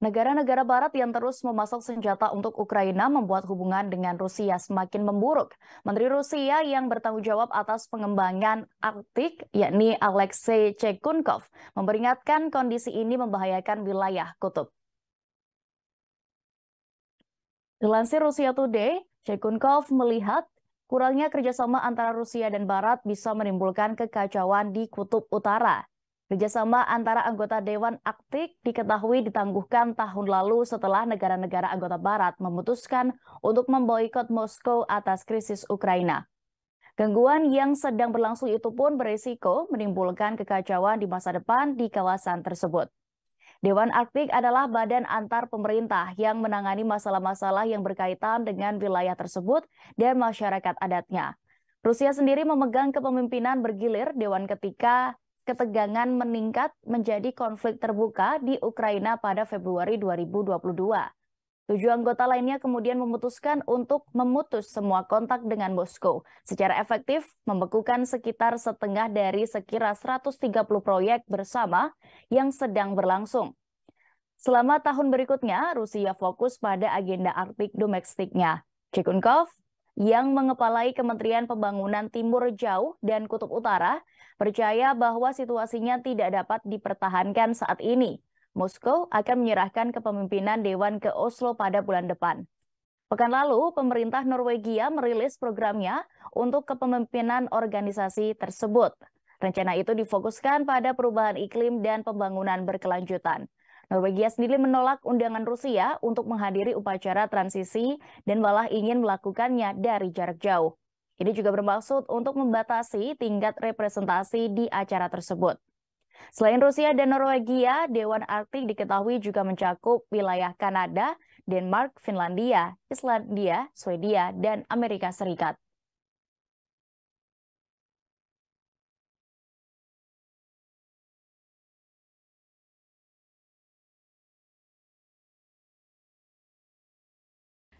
Negara-negara Barat yang terus memasok senjata untuk Ukraina membuat hubungan dengan Rusia semakin memburuk. Menteri Rusia yang bertanggung jawab atas pengembangan Arktik, yakni Alexei Chekunkov, memperingatkan kondisi ini membahayakan wilayah kutub. Dilansir Rusia Today, Chekunkov melihat kurangnya kerjasama antara Rusia dan Barat bisa menimbulkan kekacauan di Kutub Utara. Kerjasama antara anggota Dewan Aktik diketahui ditangguhkan tahun lalu setelah negara-negara anggota Barat memutuskan untuk memboikot Moskow atas krisis Ukraina. Gangguan yang sedang berlangsung itu pun berisiko menimbulkan kekacauan di masa depan di kawasan tersebut. Dewan Arktik adalah badan antar pemerintah yang menangani masalah-masalah yang berkaitan dengan wilayah tersebut dan masyarakat adatnya. Rusia sendiri memegang kepemimpinan bergilir Dewan ketika ketegangan meningkat menjadi konflik terbuka di Ukraina pada Februari 2022. Tujuh anggota lainnya kemudian memutuskan untuk memutus semua kontak dengan Moskow. Secara efektif, membekukan sekitar setengah dari sekira 130 proyek bersama yang sedang berlangsung. Selama tahun berikutnya, Rusia fokus pada agenda Arktik domestiknya. Cikunkov, yang mengepalai Kementerian Pembangunan Timur Jauh dan Kutub Utara percaya bahwa situasinya tidak dapat dipertahankan saat ini. Moskow akan menyerahkan kepemimpinan Dewan ke Oslo pada bulan depan. Pekan lalu, pemerintah Norwegia merilis programnya untuk kepemimpinan organisasi tersebut. Rencana itu difokuskan pada perubahan iklim dan pembangunan berkelanjutan. Norwegia sendiri menolak undangan Rusia untuk menghadiri upacara transisi dan malah ingin melakukannya dari jarak jauh. Ini juga bermaksud untuk membatasi tingkat representasi di acara tersebut. Selain Rusia dan Norwegia, Dewan Arktik diketahui juga mencakup wilayah Kanada, Denmark, Finlandia, Islandia, Swedia, dan Amerika Serikat.